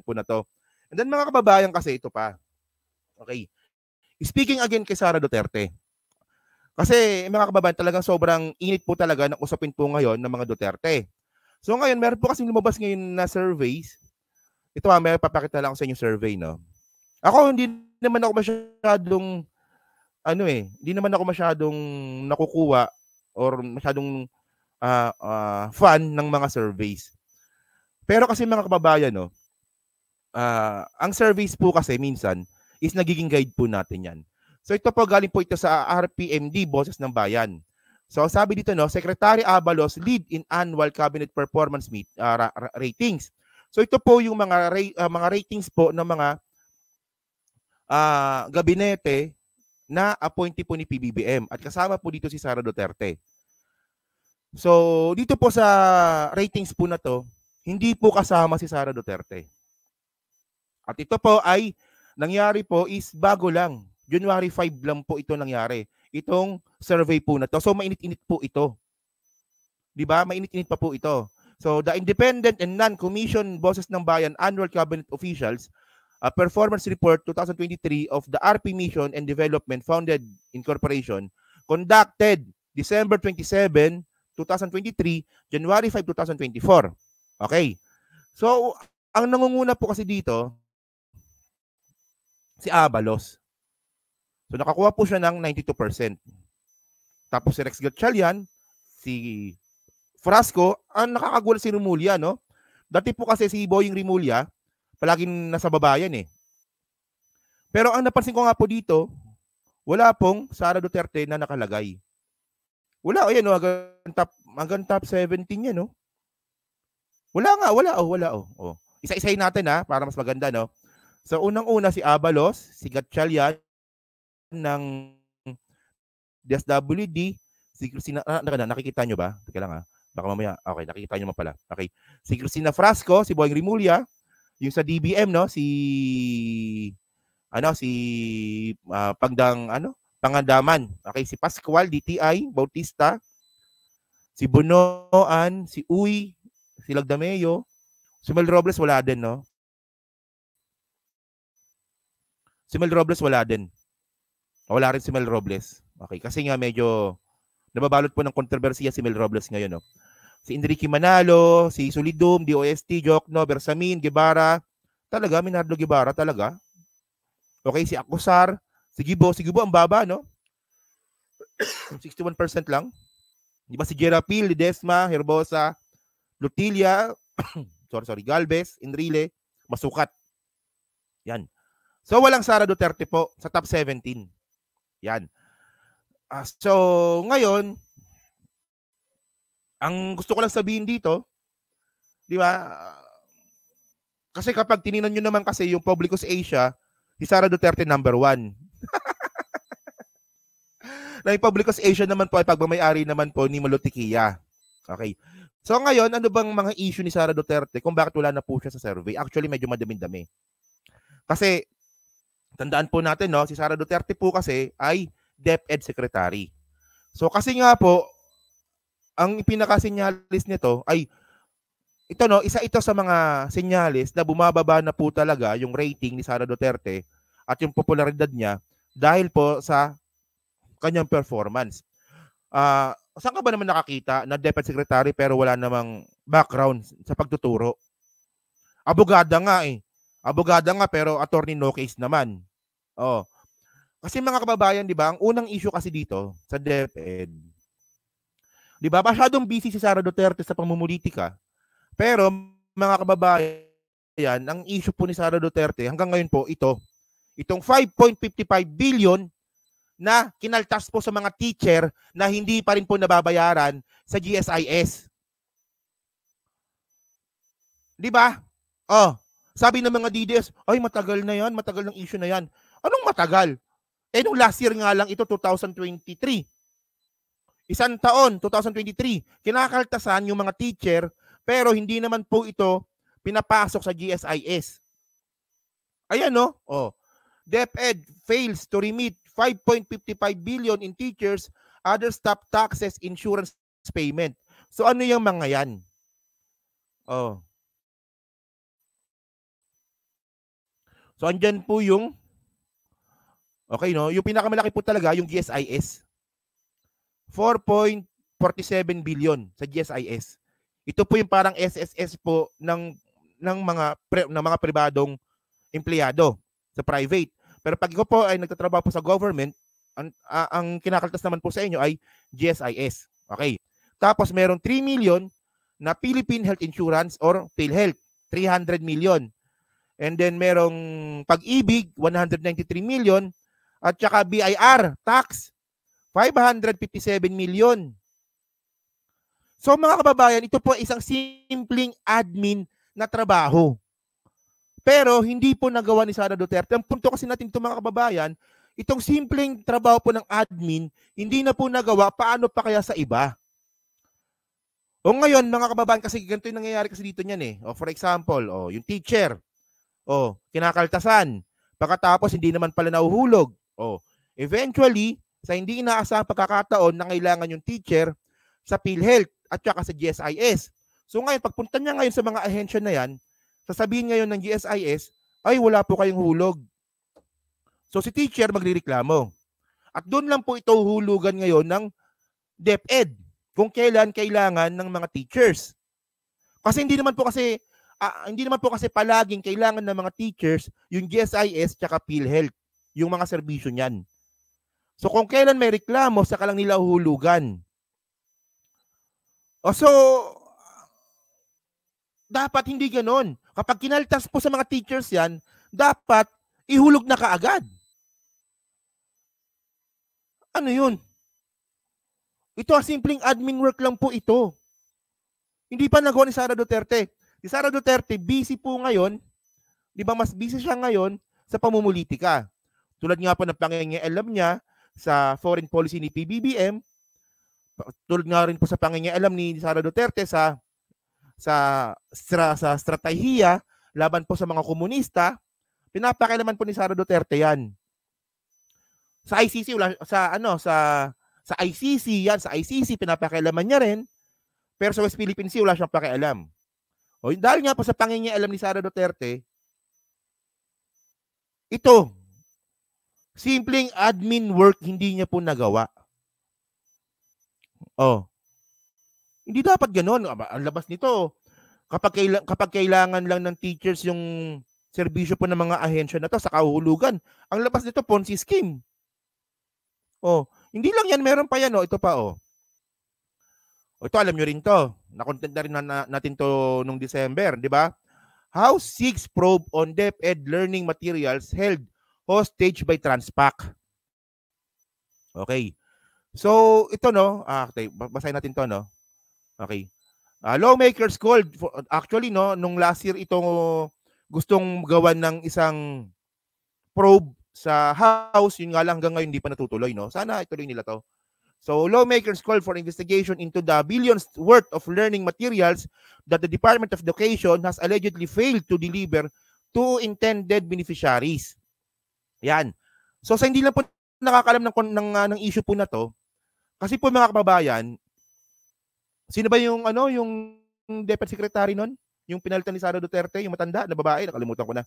po na to. And then mga kababayan kasi ito pa. Okay. Speaking again kay Sara Duterte. Kasi mga kababayan talagang sobrang init po talaga ng usapin po ngayon ng mga Duterte. So ngayon, meron po kasi lumabas ngayon na surveys. Ito ha, ah, may papakita lang sa inyo survey, no? Ako, hindi naman ako masyadong, ano eh, hindi naman ako masyadong nakukuha or masyadong uh, uh, fan ng mga surveys. Pero kasi mga kababayan, no, uh, ang service po kasi minsan is nagiging guide po natin yan. So ito po galing po ito sa RPMD, Boses ng Bayan. So sabi dito no, Secretary Abalos lead in annual cabinet performance meet uh, ra- ra- ratings. So ito po yung mga ra- uh, mga ratings po ng mga uh, gabinete na appointee po ni PBBM at kasama po dito si Sara Duterte. So dito po sa ratings po na to, hindi po kasama si Sara Duterte. At ito po ay nangyari po is bago lang. January 5 lang po ito nangyari. Itong survey po na to. So mainit-init po ito. 'Di ba? Mainit-init pa po ito. So the independent and non-commissioned bosses ng bayan annual cabinet officials a performance report 2023 of the RP Mission and Development Founded Incorporation conducted December 27, 2023, January 5, 2024. Okay. So, ang nangunguna po kasi dito si Abalos. So nakakuha po siya ng 92%. Tapos si Rex Gatchalian, si Frasco, ang nakakagulat si Rimulya, no? Dati po kasi si Boying Rimulya, palaging nasa babayan eh. Pero ang napansin ko nga po dito, wala pong Sara Duterte na nakalagay. Wala, ayan, oh, oh, hanggang top, hanggang top 17 yan, no? Oh. Wala nga, wala, oh, wala, oh. oh. Isa-isahin natin, ha, ah, para mas maganda, no? so, unang-una si Abalos, si Gatchalian ng DSWD, si Cristina, ah, nakikita nyo ba? Teka lang ha. Ah. Baka mamaya, okay, nakikita nyo mo pala. Okay. Si Cristina Frasco, si Boyeng Rimulya, yung sa DBM, no, si, ano, si uh, Pangdang, ano, Pangandaman. Okay, si Pascual, DTI, Bautista, si Bunoan, si Uy, si Lagdameo, si Mel Robles, wala din, no? Si Mel Robles wala din. Wala rin si Mel Robles. Okay, kasi nga medyo nababalot po ng kontrobersiya si Mel Robles ngayon. No? Oh. Si Enrique Manalo, si Solidum, DOST, Jokno, Bersamin, Guevara. Talaga, Minardo Guevara, talaga. Okay, si Acosar, si Gibo. Si Gibo ang baba, no? 61% lang. Di ba si Jerapil, Ledesma, Herbosa, Lutilia, sorry, sorry, Galvez, Enrile, Masukat. Yan. So walang Sara Duterte po sa top 17. Yan. Uh, so ngayon, ang gusto ko lang sabihin dito, di ba? Kasi kapag tininan nyo naman kasi yung Publicus Asia, si Sara Duterte number one. na yung publiko Asia naman po ay pagmamayari naman po ni Malutikia. Okay. So ngayon, ano bang mga issue ni Sara Duterte kung bakit wala na po siya sa survey? Actually, medyo madami-dami. Kasi Tandaan po natin, no, si Sara Duterte po kasi ay DepEd Secretary. So kasi nga po, ang pinakasinyalis nito ay ito no, isa ito sa mga sinyalis na bumababa na po talaga yung rating ni Sara Duterte at yung popularidad niya dahil po sa kanyang performance. Uh, saan ka ba naman nakakita na DepEd Secretary pero wala namang background sa pagtuturo? Abogada nga eh. Abogada nga pero attorney no case naman. Oh. Kasi mga kababayan, 'di ba? Ang unang issue kasi dito sa DepEd. 'Di ba? Masyadong busy si Sara Duterte sa pamumulitika. Pero mga kababayan, ang issue po ni Sara Duterte hanggang ngayon po ito. Itong 5.55 billion na kinaltas po sa mga teacher na hindi pa rin po nababayaran sa GSIS. 'Di ba? Oh. Sabi ng mga DDS, ay matagal na yan, matagal ng issue na yan. Anong matagal? Eh nung last year nga lang ito, 2023. Isang taon, 2023, kinakaltasan yung mga teacher pero hindi naman po ito pinapasok sa GSIS. Ayan no? Oh. DepEd fails to remit 5.55 billion in teachers, other staff taxes, insurance payment. So ano yung mga yan? Oh. So, andyan po yung, okay, no? Yung pinakamalaki po talaga, yung GSIS. 4.47 billion sa GSIS. Ito po yung parang SSS po ng ng mga pre, ng mga pribadong empleyado sa private. Pero pag ikaw po ay nagtatrabaho po sa government, ang, uh, ang kinakaltas naman po sa inyo ay GSIS. Okay. Tapos meron 3 million na Philippine Health Insurance or PhilHealth. 300 million. And then merong pag-ibig, 193 million. At saka BIR, tax, 557 million. So mga kababayan, ito po isang simpleng admin na trabaho. Pero hindi po nagawa ni Sara Duterte. Ang punto kasi natin ito mga kababayan, itong simpleng trabaho po ng admin, hindi na po nagawa, paano pa kaya sa iba? O ngayon, mga kababayan, kasi ganito yung nangyayari kasi dito niyan eh. O for example, o, yung teacher, Oh, kinakaltasan. Pagkatapos hindi naman pala nahuhulog. Oh, eventually, sa hindi inaasahang pagkakataon na kailangan yung teacher sa PhilHealth at saka sa GSIS. So ngayon, pagpunta niya ngayon sa mga ahensya na yan, sasabihin ngayon ng GSIS, ay wala po kayong hulog. So si teacher magrireklamo. At doon lang po ito hulugan ngayon ng DepEd kung kailan kailangan ng mga teachers. Kasi hindi naman po kasi Ah, ah, hindi naman po kasi palaging kailangan ng mga teachers yung GSIS tsaka PhilHealth, yung mga serbisyo niyan. So kung kailan may reklamo, saka lang nila hulugan. O so, dapat hindi ganon. Kapag kinaltas po sa mga teachers yan, dapat ihulog na kaagad. Ano yun? Ito, simpleng admin work lang po ito. Hindi pa nagawa ni Sara Duterte. Si Sara Duterte, busy po ngayon, di ba mas busy siya ngayon sa pamumulitika. Tulad nga po ng pangingialam niya sa foreign policy ni PBBM, tulad nga rin po sa pangingialam ni Sara Duterte sa sa stra, sa strategiya laban po sa mga komunista, pinapakialaman po ni Sara Duterte 'yan. Sa ICC wala, sa ano sa sa ICC 'yan, sa ICC pinapakialaman niya rin. Pero sa West Philippine Sea wala siyang pakialam. O dahil nga po sa pangingialam ni Sara Duterte, ito, simpleng admin work hindi niya po nagawa. Oh. Hindi dapat ganoon. Ang labas nito, kapag, kaila- kapag kailangan lang ng teachers yung serbisyo po ng mga ahensya na to sa kahulugan, ang labas nito Ponzi scheme. Oh, hindi lang yan, meron pa yan. Oh. Ito pa, oh. Ito, alam nyo rin to na-content na rin na, natin to nung December, di ba? How six probe on DepEd learning materials held hostage by Transpac. Okay. So, ito no, ah, okay, basahin natin to no. Okay. Uh, lawmakers called for, actually no nung last year itong gustong gawan ng isang probe sa house yun nga lang hanggang ngayon hindi pa natutuloy no sana ituloy nila to So lawmakers call for investigation into the billions worth of learning materials that the Department of Education has allegedly failed to deliver to intended beneficiaries. Yan. So sa hindi lang po nakakalam ng, ng, ah, ng issue po na to, kasi po mga kababayan, sino ba yung ano yung Deputy Secretary noon? Yung pinalitan ni Sara Duterte, yung matanda na babae, nakalimutan ko na.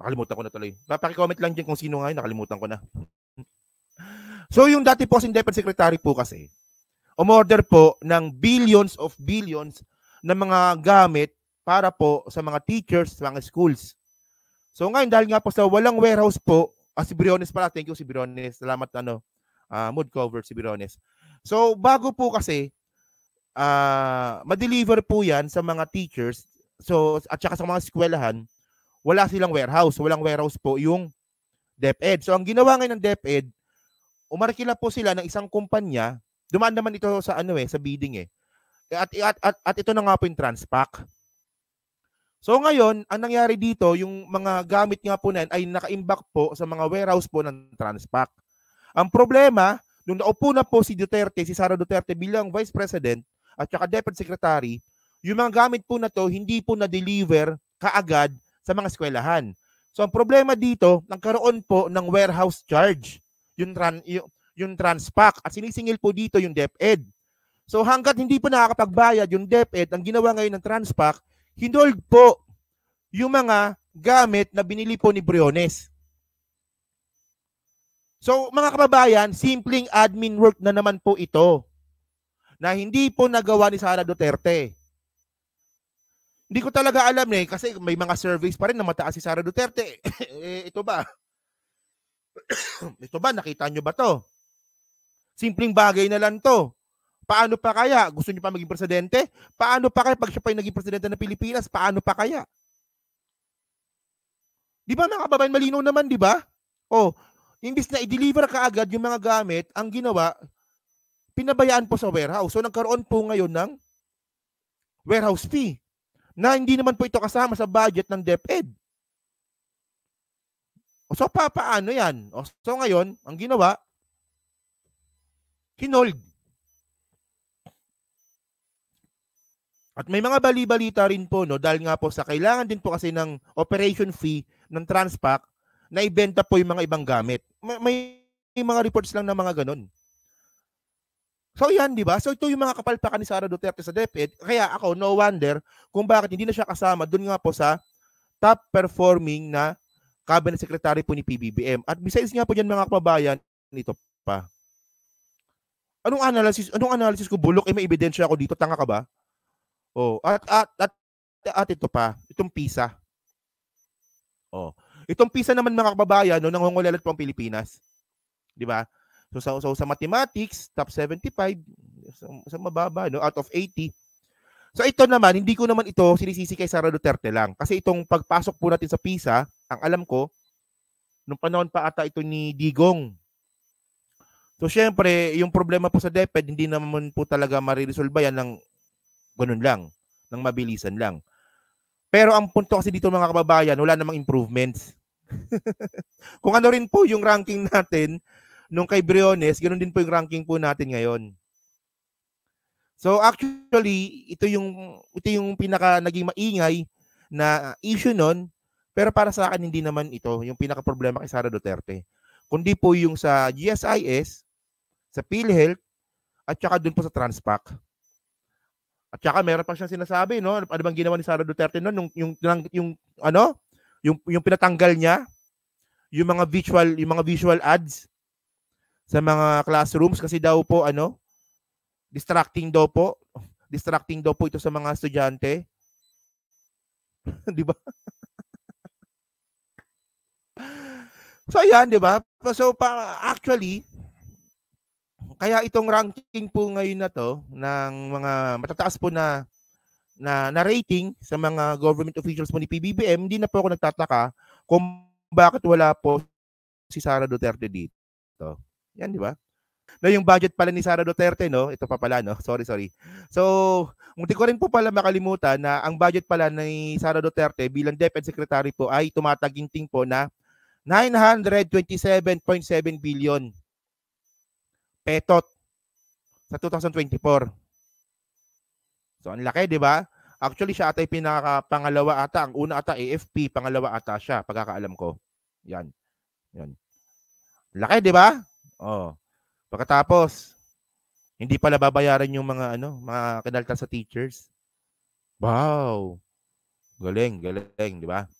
Nakalimutan ko na tuloy. Papaki-comment lang diyan kung sino nga yun, nakalimutan ko na. So yung dati po si Defense Secretary po kasi, umorder po ng billions of billions ng mga gamit para po sa mga teachers, sa mga schools. So ngayon, dahil nga po sa walang warehouse po, ah, si Briones pala, thank you si Briones, salamat ano, uh, mood cover si Briones. So bago po kasi, uh, ma-deliver po yan sa mga teachers, so at saka sa mga eskwelahan, wala silang warehouse, walang warehouse po yung DepEd. So ang ginawa ngayon ng DepEd, umarkila po sila ng isang kumpanya. Dumaan naman ito sa ano eh, sa bidding eh. At, at, at, at ito na nga po yung Transpac. So ngayon, ang nangyari dito, yung mga gamit nga po na ay naka-imbak po sa mga warehouse po ng Transpac. Ang problema, nung naupo na po si Duterte, si Sara Duterte bilang Vice President at saka Deputy Secretary, yung mga gamit po na to hindi po na-deliver kaagad sa mga eskwelahan. So ang problema dito, nagkaroon po ng warehouse charge yung, tran, yung, yung Transpac at sinisingil po dito yung DepEd. So hanggat hindi po nakakapagbayad yung DepEd, ang ginawa ngayon ng Transpac, hinold po yung mga gamit na binili po ni Briones. So mga kababayan, simpleng admin work na naman po ito na hindi po nagawa ni Sara Duterte. Hindi ko talaga alam eh kasi may mga surveys pa rin na mataas si Sara Duterte. eh, ito ba? Ito ba, nakita nyo ba to? Simpleng bagay na lang to. Paano pa kaya? Gusto niyo pa maging presidente? Paano pa kaya pag siya pa yung naging presidente ng Pilipinas? Paano pa kaya? Di ba mga kababayan, malinaw naman, di ba? O, oh, imbis na i-deliver kaagad yung mga gamit, ang ginawa, pinabayaan po sa warehouse. So, nagkaroon po ngayon ng warehouse fee na hindi naman po ito kasama sa budget ng DepEd. O so, paano yan? O so, ngayon, ang ginawa, hinold. At may mga bali-balita rin po, no, dahil nga po sa kailangan din po kasi ng operation fee ng Transpac na ibenta po yung mga ibang gamit. May, may, may mga reports lang ng mga ganun. So yan, di ba? So ito yung mga kapalpakan ni Sara Duterte sa DepEd. Kaya ako, no wonder kung bakit hindi na siya kasama doon nga po sa top performing na cabinet secretary po ni PBBM. At besides nga po diyan mga kababayan, nito pa. Anong analysis, anong analysis ko bulok? Eh, may ebidensya ako dito, tanga ka ba? Oh, at at at, at ito pa, itong PISA. Oh. Itong PISA naman mga kababayan, no, nangungulelat po ang Pilipinas. 'Di ba? So sa, so sa mathematics, top 75 sa, sa mababa no, out of 80. So ito naman, hindi ko naman ito sinisisi kay Sara Duterte lang. Kasi itong pagpasok po natin sa PISA, ang alam ko, nung panahon pa ata ito ni Digong. So syempre, yung problema po sa DepEd, hindi naman po talaga mariresolve yan ng ganun lang, ng mabilisan lang. Pero ang punto kasi dito mga kababayan, wala namang improvements. Kung ano rin po yung ranking natin nung kay Briones, ganun din po yung ranking po natin ngayon. So actually, ito yung ito yung pinaka naging maingay na issue noon pero para sa akin, hindi naman ito yung pinaka-problema kay Sara Duterte. Kundi po yung sa GSIS, sa PhilHealth, at saka doon po sa Transpac. At saka meron pa siyang sinasabi, no? Ano, ano bang ginawa ni Sara Duterte noon? Yung, yung, yung, yung, ano? Yung, yung pinatanggal niya, yung mga visual, yung mga visual ads sa mga classrooms kasi daw po, ano? Distracting daw po. Distracting daw po ito sa mga estudyante. Di ba? So ayan, di ba? So pa, actually, kaya itong ranking po ngayon na to ng mga matataas po na na, na rating sa mga government officials po ni PBBM, hindi na po ako nagtataka kung bakit wala po si Sara Duterte dito. Yan, di ba? No, yung budget pala ni Sara Duterte, no? Ito pa pala, no? Sorry, sorry. So, munti ko rin po pala makalimutan na ang budget pala ni Sara Duterte bilang DepEd Secretary po ay tumataginting po na 927.7 billion petot sa 2024. So ang laki, 'di ba? Actually siya ata ay pinaka pangalawa ata, ang una ata AFP, pangalawa ata siya pagkakaalam ko. Yan. Yan. Laki, 'di ba? Oh. Pagkatapos hindi pala babayaran yung mga ano, mga kinalta sa teachers. Wow. Galing, galing, 'di ba?